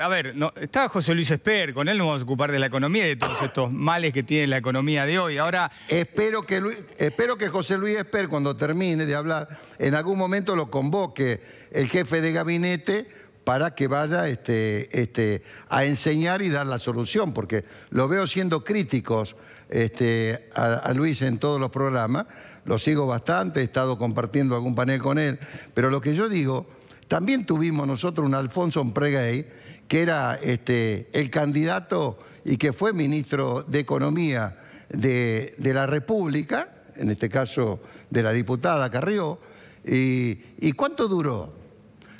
A ver, no, está José Luis Esper, con él nos vamos a ocupar de la economía y de todos estos males que tiene la economía de hoy. Ahora. Espero que, espero que José Luis Esper, cuando termine de hablar, en algún momento lo convoque el jefe de gabinete para que vaya este, este, a enseñar y dar la solución, porque lo veo siendo críticos este, a, Luis en todos los programas, lo sigo bastante, he estado compartiendo algún panel con él, pero lo que yo digo, también tuvimos nosotros un Alfonso Pregay que era este, el candidato y que fue ministro de Economía de, la República, en este caso de la diputada Carrió, y cuánto duró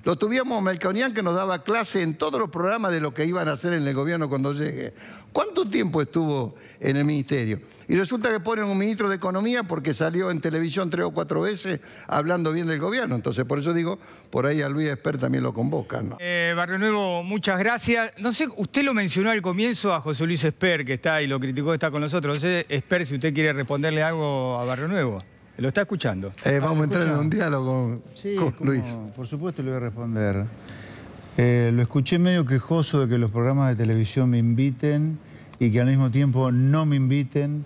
lo tuvimos Melconian que nos daba clase en todos los programas de lo que iban a hacer en el gobierno cuando llegue. ¿Cuánto tiempo estuvo en el ministerio? Y resulta que ponen un ministro de Economía porque salió en televisión tres o cuatro veces hablando bien del gobierno. Entonces, por eso digo, por ahí a Luis Esper también lo convocan. Eh, Barrio Nuevo, muchas gracias. No sé, usted lo mencionó al comienzo a José Luis Esper, que está y lo criticó, está con nosotros. No Esper, si usted quiere responderle algo a Barrio Nuevo. ¿Lo está escuchando? Eh, vamos a entrar en un diálogo con, Luis. Por supuesto le voy a responder. Eh, lo escuché medio quejoso de que los programas de televisión me inviten y que al mismo tiempo no me inviten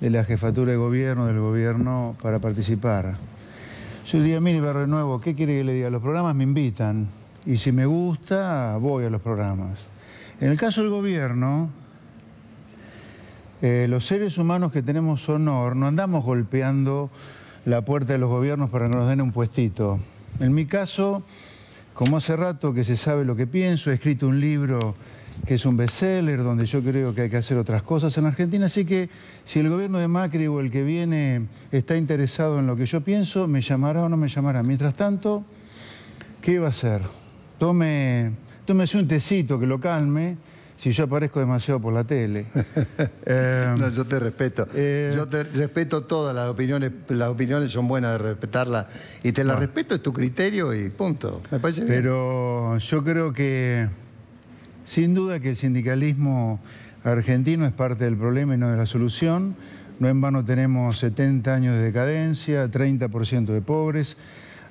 de la jefatura de gobierno, del gobierno, para participar. Yo diría, mire, Barrio Nuevo, ¿qué quiere que le diga? Los programas me invitan y si me gusta, voy a los programas. En el caso del gobierno, eh, los seres humanos que tenemos honor no andamos golpeando la puerta de los gobiernos para que nos den un puestito. En mi caso, como hace rato que se sabe lo que pienso, he escrito un libro que es un bestseller, donde yo creo que hay que hacer otras cosas en Argentina, así que si el gobierno de Macri o el que viene está interesado en lo que yo pienso, me llamará o no me llamará. Mientras tanto, ¿qué va a hacer? Tome, tómese un tecito que lo calme, si yo aparezco demasiado por la tele. Em, yo te respeto. Eh, yo te respeto todas las opiniones. Las opiniones son buenas de respetarlas. Y te las ah. respeto, es tu criterio y punto. Me parece Pero yo creo que, sin duda que el sindicalismo argentino es parte del problema y no de la solución. No en vano tenemos 70 años de decadencia, 30% de pobres.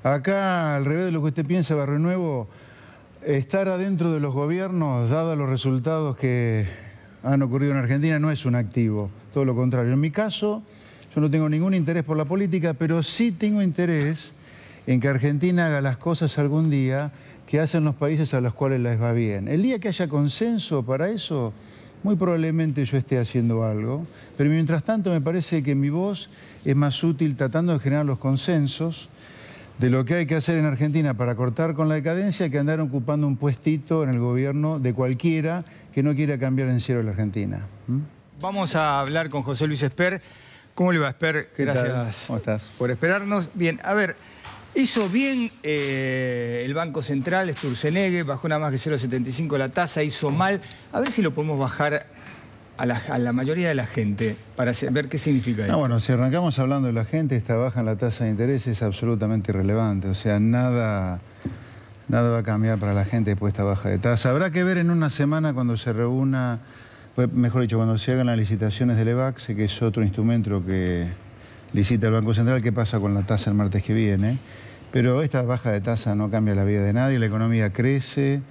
Acá, al revés de lo que usted piensa, Barrio Estar adentro de los gobiernos, dados los resultados que han ocurrido en Argentina, no es un activo, todo lo contrario. En mi caso, yo no tengo ningún interés por la política, pero sí tengo interés en que Argentina haga las cosas algún día que hacen los países a los cuales les va bien. El día que haya consenso para eso, muy probablemente yo esté haciendo algo, pero mientras tanto me parece que mi voz es más útil tratando de generar los consensos de lo que hay que hacer en Argentina para cortar con la decadencia que andar ocupando un puestito en el gobierno de cualquiera que no quiera cambiar en cielo la Argentina. ¿Mm? Vamos a hablar con José Luis Esper. ¿Cómo le va, Esper? Gracias ¿Cómo estás? por esperarnos. Bien, a ver, hizo bien eh, el Banco Central, Sturzenegger, bajó nada más que 0,75 la tasa, hizo mal. A ver si lo podemos bajar a la, mayoría de la gente para ver qué significa esto. No, bueno, si arrancamos hablando de la gente, esta baja en la tasa de interés es absolutamente irrelevante. O sea, nada, nada va a cambiar para la gente después de esta baja de tasa. Habrá que ver en una semana cuando se reúna, pues, mejor dicho, cuando se hagan las licitaciones del EVAX, que es otro instrumento que licita el Banco Central, qué pasa con la tasa el martes que viene. Pero esta baja de tasa no cambia la vida de nadie, la economía crece,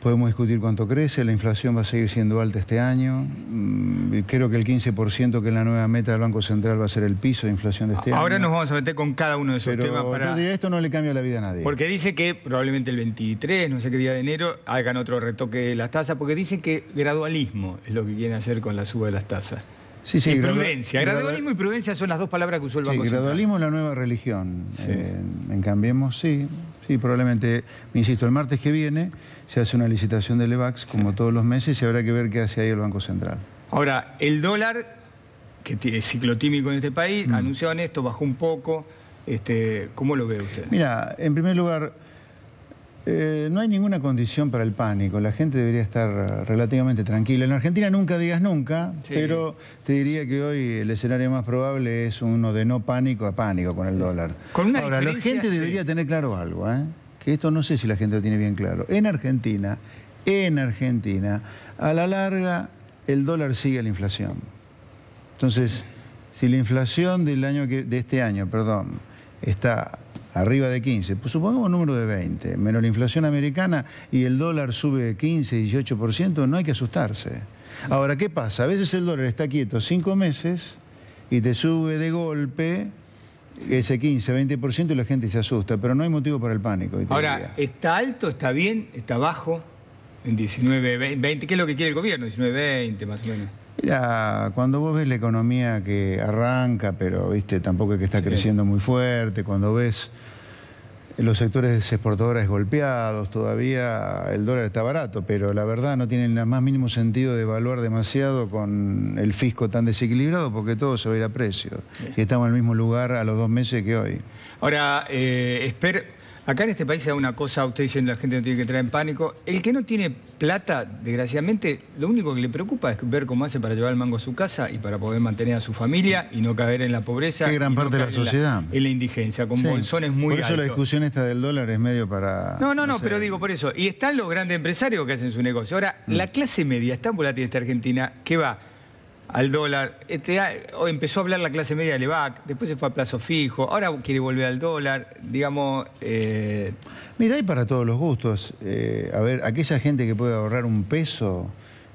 Podemos discutir cuánto crece, la inflación va a seguir siendo alta este año. Mm, creo que el 15% que es la nueva meta del Banco Central va a ser el piso de inflación de este año. Ahora nos vamos a meter con cada uno de esos temas para... Yo esto no le cambia la vida a nadie. Porque dice que probablemente el 23, no sé qué día de enero, hagan otro retoque de las tasas, porque dice que gradualismo es lo que quieren hacer con la suba de las tasas. Sí, sí, y prudencia. Gradualismo y prudencia son las dos palabras que usó el Banco sí, Gradualismo es la nueva religión. Eh, en Cambiemos, sí. Sí, probablemente, insisto, el martes que viene se hace una licitación del EVAX como todos los meses y habrá que ver qué hace ahí el Banco Central. Ahora, el dólar, que tiene ciclotímico en este país, mm. anunciaban esto, bajó un poco. Este, ¿Cómo lo ve usted? Mira, en primer lugar... Eh, no hay ninguna condición para el pánico. La gente debería estar relativamente tranquila. En Argentina nunca digas nunca, pero te diría que hoy el escenario más probable es uno de no pánico a pánico con el dólar. Con Ahora, la gente debería tener claro algo, ¿eh? que esto no sé si la gente lo tiene bien claro. En Argentina, en Argentina, a la larga el dólar sigue la inflación. Entonces, si la inflación del año de este año, perdón, está arriba de 15, pues supongamos un número de 20, menos la inflación americana y el dólar sube 15, 18%, no hay que asustarse. Ahora, ¿qué pasa? A veces el dólar está quieto cinco meses y te sube de golpe ese 15, 20% y la gente se asusta, pero no hay motivo para el pánico. Ahora, ¿está alto? ¿Está bien? ¿Está bajo? En 19, 20, ¿qué es lo que quiere el gobierno? 19, 20 más o menos. Mira, cuando vos ves la economía que arranca, pero viste tampoco es que está creciendo muy fuerte, cuando ves los sectores exportadores golpeados, todavía el dólar está barato, pero la verdad no tiene el más mínimo sentido de evaluar demasiado con el fisco tan desequilibrado porque todo se va a ir a precio. Y estamos en el mismo lugar a los dos meses que hoy. Ahora, eh, espero Acá en este país se una cosa, usted dice, la gente no tiene que entrar en pánico. El que no tiene plata, desgraciadamente, lo único que le preocupa es ver cómo hace para llevar el mango a su casa y para poder mantener a su familia y no caer en la pobreza. Qué gran parte de la sociedad. En la, indigencia, con son es muy altos. Por eso la discusión esta del dólar es medio para... No, no, no, pero digo, por eso. Y están los grandes empresarios que hacen su negocio. Ahora, mm. la clase media está tan volátil esta Argentina ¿Qué va al dólar. Este, ah, empezó a hablar la clase media de Levac, después se fue a plazo fijo, ahora quiere volver al dólar, digamos... Eh, Mira, hay para todos los gustos. Eh, a ver, aquella gente que puede ahorrar un peso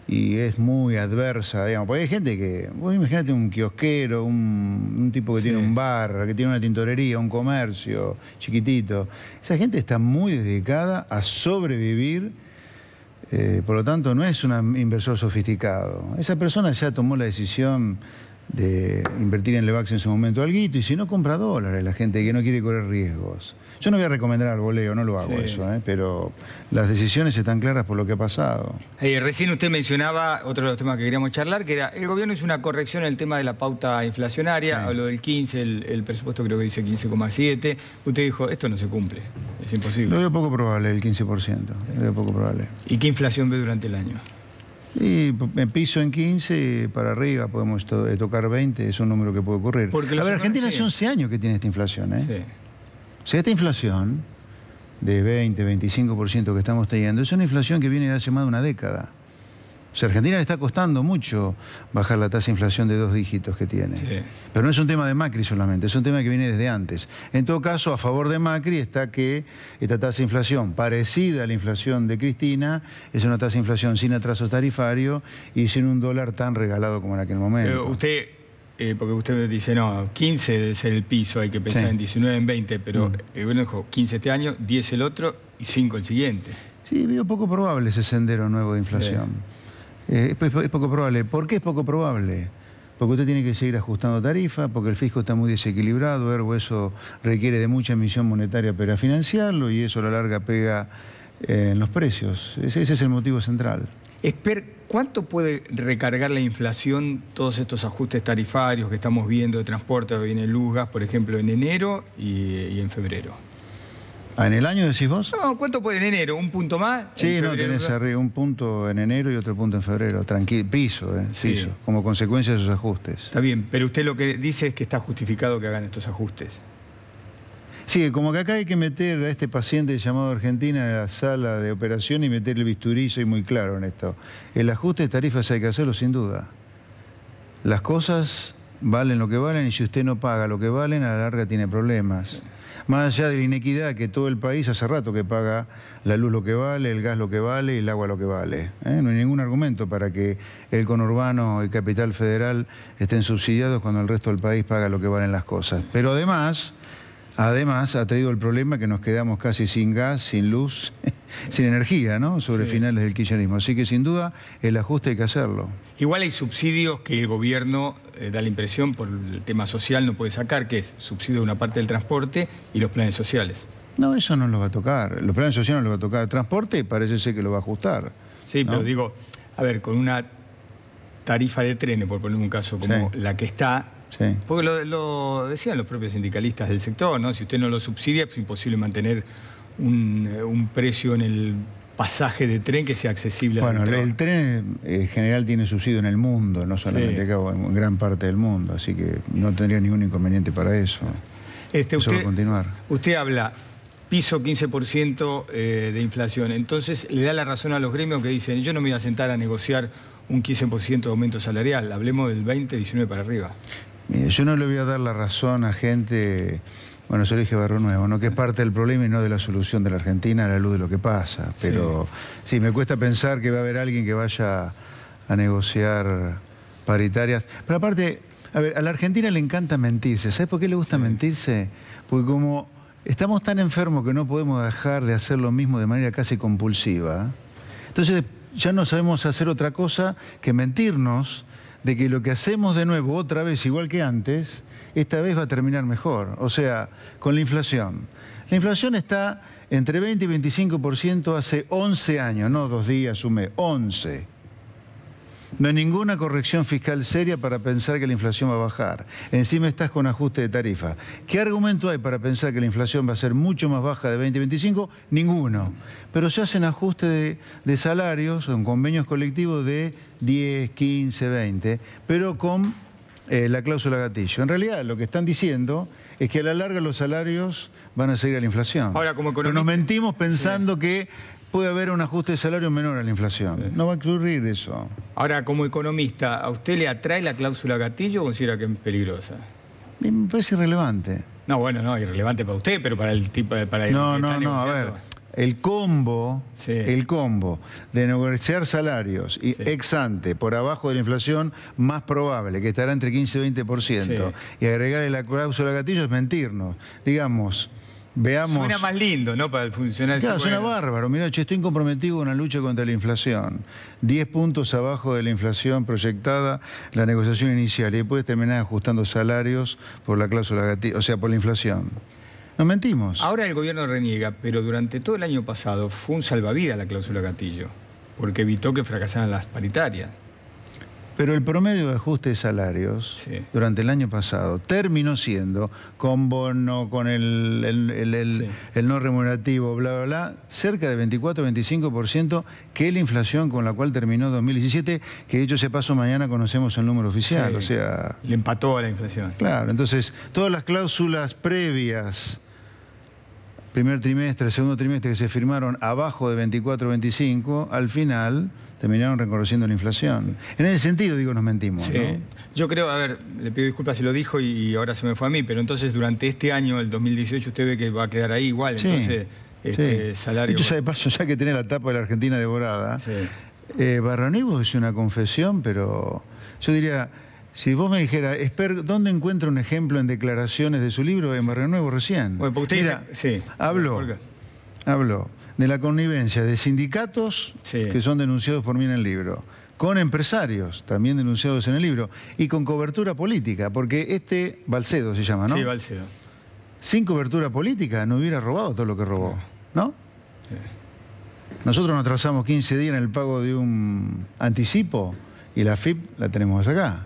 y es muy adversa, digamos, porque hay gente que, vos imagínate un kiosquero, un, tipo que tiene un bar, que tiene una tintorería, un comercio chiquitito. Esa gente está muy dedicada a sobrevivir eh, por lo tanto, no es un inversor sofisticado. Esa persona ya tomó la decisión de invertir en Levax en su momento algo y si no compra dólares la gente que no quiere correr riesgos. Yo no voy a recomendar al voleo, no lo hago eso, ¿eh? pero las decisiones están claras por lo que ha pasado. Eh, recién usted mencionaba otro de los temas que queríamos charlar, que era el gobierno hizo una corrección en el tema de la pauta inflacionaria, hablo habló del 15, el, presupuesto creo que dice 15,7. Usted dijo, esto no se cumple, es imposible. Lo veo poco probable, el 15%, lo veo poco probable. ¿Y qué inflación ve durante el año? Y eh, piso en 15, para arriba podemos tocar 20, es un número que puede ocurrir. Porque A ver, Argentina hace 11 años que tiene esta inflación, ¿eh? Sí. O sea, esta inflación de 20, 25% que estamos teniendo es una inflación que viene de hace más de una década. O sea, Argentina le está costando mucho bajar la tasa de inflación de dos dígitos que tiene. Pero no es un tema de Macri solamente, es un tema que viene desde antes. En todo caso, a favor de Macri está que esta tasa de inflación, parecida a la inflación de Cristina, es una tasa de inflación sin atrasos tarifario y sin un dólar tan regalado como en aquel momento. Eh, porque usted dice, no, 15 debe ser el piso, hay que pensar en 19, en 20, pero mm. eh, bueno, dijo 15 este año, 10 el otro y 5 el siguiente. Sí, veo poco probable ese sendero nuevo de inflación. Eh, es, poco probable. ¿Por qué es poco probable? Porque usted tiene que seguir ajustando tarifa, porque el fisco está muy desequilibrado, ergo eso requiere de mucha emisión monetaria para financiarlo y eso a la larga pega en los precios. ese es el motivo central. Esper, ¿Cuánto puede recargar la inflación todos estos ajustes tarifarios que estamos viendo de transporte, viene luz, gas, por ejemplo, en enero y, en febrero? Ah, ¿En el año decís vos? No, ¿cuánto puede en enero? ¿Un punto más? Sí, no, tenés arriba un punto en enero y otro punto en febrero. Tranquilo, piso, eh, piso, como consecuencia de esos ajustes. Está bien, pero usted lo que dice es que está justificado que hagan estos ajustes. Sí, como que acá hay que meter a este paciente llamado Argentina en la sala de operación y meter el bisturí, soy muy claro en esto. El ajuste de tarifas hay que hacerlo sin duda. Las cosas valen lo que valen y si usted no paga lo que valen, a la larga tiene problemas. Más allá de la inequidad que todo el país hace rato que paga la luz lo que vale, el gas lo que vale y el agua lo que vale. ¿eh? No hay ningún argumento para que el conurbano y capital federal estén subsidiados cuando el resto del país paga lo que valen las cosas. Pero además... Además, ha traído el problema que nos quedamos casi sin gas, sin luz, sin energía, ¿no? Sobre finales del kirchnerismo. Así que, sin duda, el ajuste hay que hacerlo. Igual hay subsidios que el gobierno, eh, da la impresión, por el tema social no puede sacar, que es subsidio de una parte del transporte y los planes sociales. No, eso no lo va a tocar. Los planes sociales no lo va a tocar. el Transporte parece ser que lo va a ajustar. Sí, pero digo, a ver, con una tarifa de trenes, por poner un caso como la que está, porque lo, decían los propios sindicalistas del sector, ¿no? Si usted no lo subsidia, es imposible mantener un, eh, precio en el pasaje de tren que sea accesible. Bueno, el, tren eh, en general tiene subsidio en el mundo, no solamente acá, en gran parte del mundo, así que no tendría ningún inconveniente para eso. Este, usted, continuar. Usted habla piso 15% eh, de inflación, entonces le da la razón a los gremios que dicen, yo no me voy a sentar a negociar un 15% de aumento salarial, hablemos del 20, 19 para arriba yo no le voy a dar la razón a gente, bueno, se lo Barro Nuevo, ¿no? que es parte del problema y no de la solución de la Argentina a la luz de lo que pasa. Pero sí, me cuesta pensar que va a haber alguien que vaya a negociar paritarias. Pero aparte, a ver, a la Argentina le encanta mentirse. ¿Sabes por qué le gusta mentirse? Porque como estamos tan enfermos que no podemos dejar de hacer lo mismo de manera casi compulsiva, entonces ya no sabemos hacer otra cosa que mentirnos de que lo que hacemos de nuevo, otra vez, igual que antes, esta vez va a terminar mejor. O sea, con la inflación. La inflación está entre 20 y 25% hace 11 años, no dos días, sume, 11. No hay ninguna corrección fiscal seria para pensar que la inflación va a bajar. Encima estás con ajuste de tarifa. ¿Qué argumento hay para pensar que la inflación va a ser mucho más baja de 2025? Ninguno. Pero se hacen ajustes de, salarios son en convenios colectivos de 10, 15, 20, pero con eh, la cláusula gatillo. En realidad lo que están diciendo es que a la larga los salarios van a seguir a la inflación. Ahora, como Pero nos mentimos pensando que puede haber un ajuste de salario menor a la inflación. No va a ocurrir eso. Ahora, como economista, ¿a usted le atrae la cláusula gatillo o considera que es peligrosa? Me parece irrelevante. No, bueno, no, irrelevante para usted, pero para el tipo de... Para el no, no, no, a ver. El combo, el combo de negociar salarios ex ante por abajo de la inflación más probable, que estará entre 15 y 20%, y agregarle la cláusula gatillo es mentirnos. Digamos, Veamos. Suena más lindo, ¿no? Para el funcionario. Claro, suena bárbaro. Mira, estoy comprometido con la lucha contra la inflación. Diez puntos abajo de la inflación proyectada, la negociación inicial. Y después terminar ajustando salarios por la cláusula gatillo, o sea, por la inflación. Nos mentimos. Ahora el gobierno reniega, pero durante todo el año pasado fue un salvavidas la cláusula gatillo, porque evitó que fracasaran las paritarias. Pero el promedio de ajuste de salarios durante el año pasado terminó siendo, con bono, con el, el, no remunerativo, bla, bla, bla, cerca de 24-25% que la inflación con la cual terminó 2017, que hecho se paso mañana conocemos el número oficial, o sea... Le empató a la inflación. Claro, entonces todas las cláusulas previas primer trimestre, segundo trimestre que se firmaron abajo de 24, 25, al final terminaron reconociendo la inflación. En ese sentido, digo, nos mentimos. Yo creo, a ver, le pido disculpas si lo dijo y ahora se me fue a mí, pero entonces durante este año, el 2018, usted ve que va a quedar ahí igual, entonces, este salario... Yo de paso, ya que tiene la tapa de la Argentina devorada, eh, es una confesión, pero yo diría si vos me dijera, ¿dónde encuentro un ejemplo en declaraciones de su libro En Barrio Nuevo recién? Bueno, usted sí. habló, de la connivencia de sindicatos que son denunciados por mí en el libro, con empresarios, también denunciados en el libro, y con cobertura política, porque este Balcedo se llama, ¿no? Sí, Balcedo. Sin cobertura política no hubiera robado todo lo que robó, ¿no? Nosotros nos trazamos 15 días en el pago de un anticipo y la FIP la tenemos acá.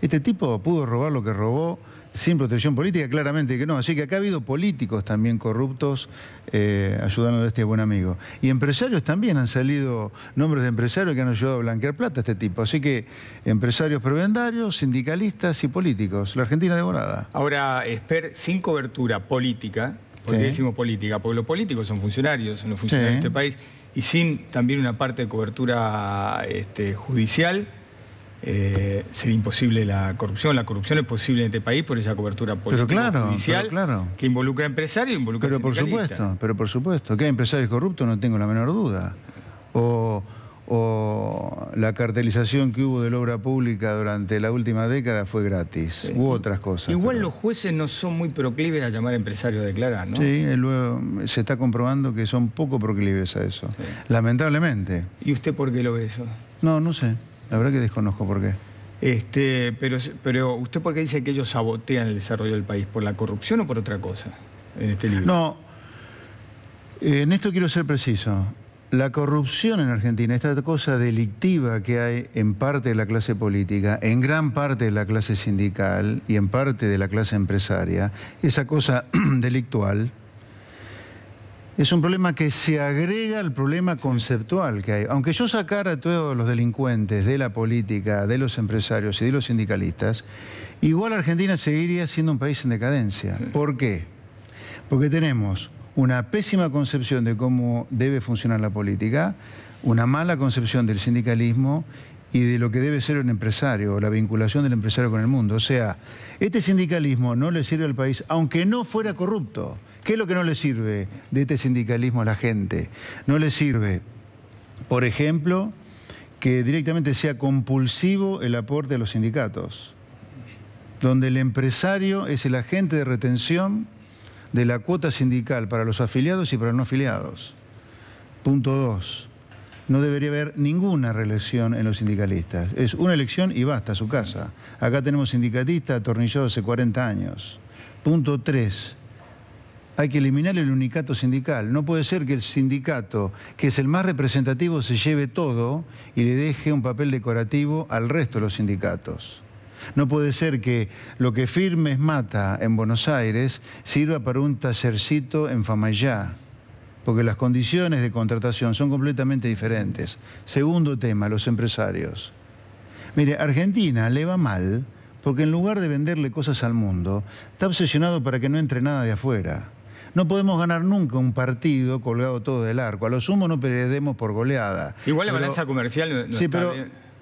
Este tipo pudo robar lo que robó sin protección política, claramente que no. Así que acá ha habido políticos también corruptos eh, ayudando a este buen amigo. Y empresarios también han salido nombres de empresarios que han ayudado a blanquear plata a este tipo. Así que empresarios prebendarios, sindicalistas y políticos. La Argentina devorada. Ahora, Esper, sin cobertura política, porque decimos política? Porque los políticos son funcionarios, son los funcionarios de este país y sin también una parte de cobertura este, judicial, eh, sería imposible la corrupción. La corrupción es posible en este país por esa cobertura política pero claro, judicial que involucra a empresarios e involucra pero por supuesto Pero por supuesto, que hay empresarios corruptos no tengo la menor duda. O o la cartelización que hubo de la obra pública durante la última década fue gratis. U Hubo otras cosas. Igual los jueces no son muy proclives a llamar empresarios a declarar, ¿no? Sí, luego se está comprobando que son poco proclives a eso, lamentablemente. ¿Y usted por qué lo ve eso? No, no sé. La verdad que desconozco por qué. Este, pero, pero usted por qué dice que ellos sabotean el desarrollo del país, ¿por la corrupción o por otra cosa en este libro? No, en esto quiero ser preciso. La corrupción en Argentina, esta cosa delictiva que hay en parte de la clase política, en gran parte de la clase sindical y en parte de la clase empresaria, esa cosa delictual, es un problema que se agrega al problema conceptual que hay. Aunque yo sacara a todos los delincuentes de la política, de los empresarios y de los sindicalistas, igual Argentina seguiría siendo un país en decadencia. ¿Por qué? Porque tenemos una pésima concepción de cómo debe funcionar la política, una mala concepción del sindicalismo y de lo que debe ser un empresario, la vinculación del empresario con el mundo. O sea, este sindicalismo no le sirve al país, aunque no fuera corrupto. ¿Qué es lo que no le sirve de este sindicalismo a la gente? No le sirve, por ejemplo, que directamente sea compulsivo el aporte a los sindicatos, donde el empresario es el agente de retención de la cuota sindical para los afiliados y para los no afiliados. Punto dos, no debería haber ninguna reelección en los sindicalistas. Es una elección y basta, su casa. Acá tenemos sindicalistas atornillados hace 40 años. Punto tres, hay que eliminar el unicato sindical. No puede ser que el sindicato, que es el más representativo, se lleve todo y le deje un papel decorativo al resto de los sindicatos. No puede ser que lo que Firmes mata en Buenos Aires sirva para un tallercito en Famayá, porque las condiciones de contratación son completamente diferentes. Segundo tema, los empresarios. Mire, Argentina le va mal porque en lugar de venderle cosas al mundo, está obsesionado para que no entre nada de afuera. No podemos ganar nunca un partido colgado todo del arco. A lo sumo no perdemos por goleada. Igual la balanza comercial no, sí, pero,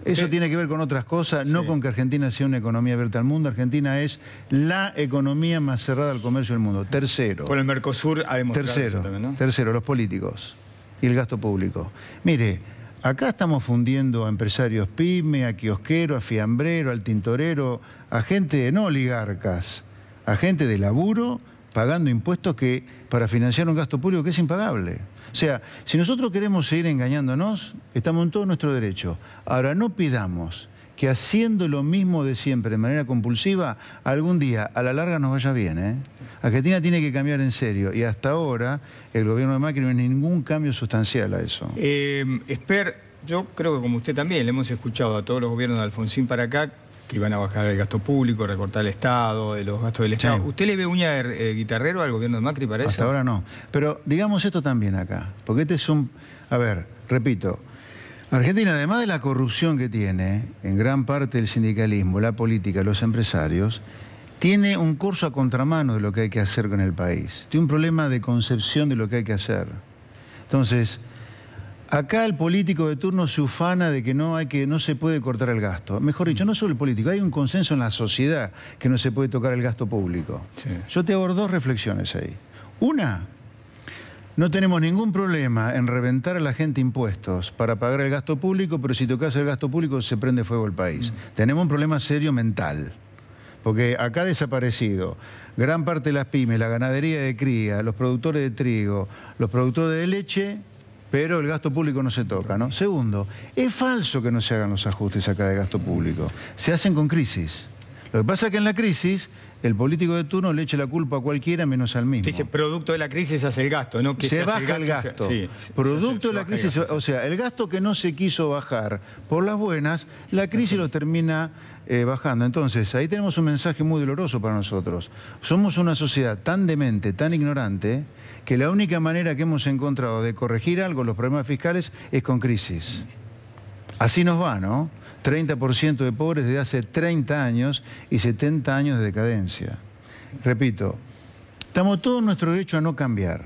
eso tiene que ver con otras cosas, no con que Argentina sea una economía abierta al mundo. Argentina es la economía más cerrada al comercio del mundo. Tercero. Con el Mercosur ha demostrado tercero, ¿no? Tercero, los políticos y el gasto público. Mire, acá estamos fundiendo a empresarios pyme, a kiosquero, a fiambrero, al tintorero, a gente, no oligarcas, a gente de laburo pagando impuestos que para financiar un gasto público que es impagable. O sea, si nosotros queremos seguir engañándonos, estamos en todo nuestro derecho. Ahora, no pidamos que haciendo lo mismo de siempre, de manera compulsiva, algún día, a la larga, nos vaya bien. ¿eh? Argentina tiene que cambiar en serio. Y hasta ahora, el gobierno de Macri no es ningún cambio sustancial a eso. Eh, Esper, yo creo que como usted también, le hemos escuchado a todos los gobiernos de Alfonsín para acá, que iban a bajar el gasto público, recortar el Estado, los gastos del Estado. ¿Usted le ve uña de eh, guitarrero al gobierno de Macri para eso? Hasta ahora no. Pero digamos esto también acá, porque este es un... A ver, repito, Argentina, además de la corrupción que tiene, en gran parte el sindicalismo, la política, los empresarios, tiene un curso a contramano de lo que hay que hacer con el país. Tiene un problema de concepción de lo que hay que hacer. Entonces... Acá el político de turno se ufana de que no, hay que no se puede cortar el gasto. Mejor dicho, no solo el político, hay un consenso en la sociedad que no se puede tocar el gasto público. Yo te hago dos reflexiones ahí. Una, no tenemos ningún problema en reventar a la gente impuestos para pagar el gasto público, pero si tocas el gasto público se prende fuego el país. Mm. Tenemos un problema serio mental. Porque acá ha desaparecido gran parte de las pymes, la ganadería de cría, los productores de trigo, los productores de leche pero el gasto público no se toca, ¿no? Segundo, es falso que no se hagan los ajustes acá de gasto público. Se hacen con crisis. Lo que pasa es que en la crisis el político de turno le echa la culpa a cualquiera menos al mismo. Dice, producto de la crisis hace el gasto, ¿no? Que se, baja el gasto. producto de la crisis, o sea, el gasto que no se quiso bajar por las buenas, la crisis lo termina eh, bajando. Entonces, ahí tenemos un mensaje muy doloroso para nosotros. Somos una sociedad tan demente, tan ignorante, que la única manera que hemos encontrado de corregir algo, los problemas fiscales, es con crisis. Así nos va, ¿no? 30% de pobres desde hace 30 años y 70 años de decadencia. Repito, estamos todos en nuestro derecho a no cambiar.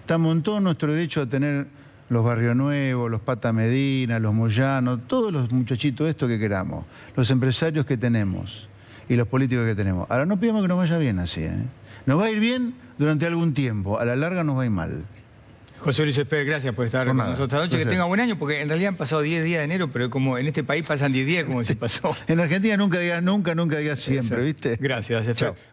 Estamos en todo nuestro derecho a tener los Barrio Nuevo, los Pata Medina, los Moyano, todos los muchachitos esto que queramos, los empresarios que tenemos y los políticos que tenemos. Ahora, no pidamos que nos vaya bien así. ¿eh? Nos va a ir bien durante algún tiempo, a la larga nos va a ir mal. José Luis Pérez, gracias por estar con nosotros esta noche. Que tenga buen año, porque en realidad han pasado 10 días de enero, pero como en este país pasan 10 días, como se pasó. en Argentina nunca digas nunca, nunca digas siempre, ¿viste? Gracias, Chao.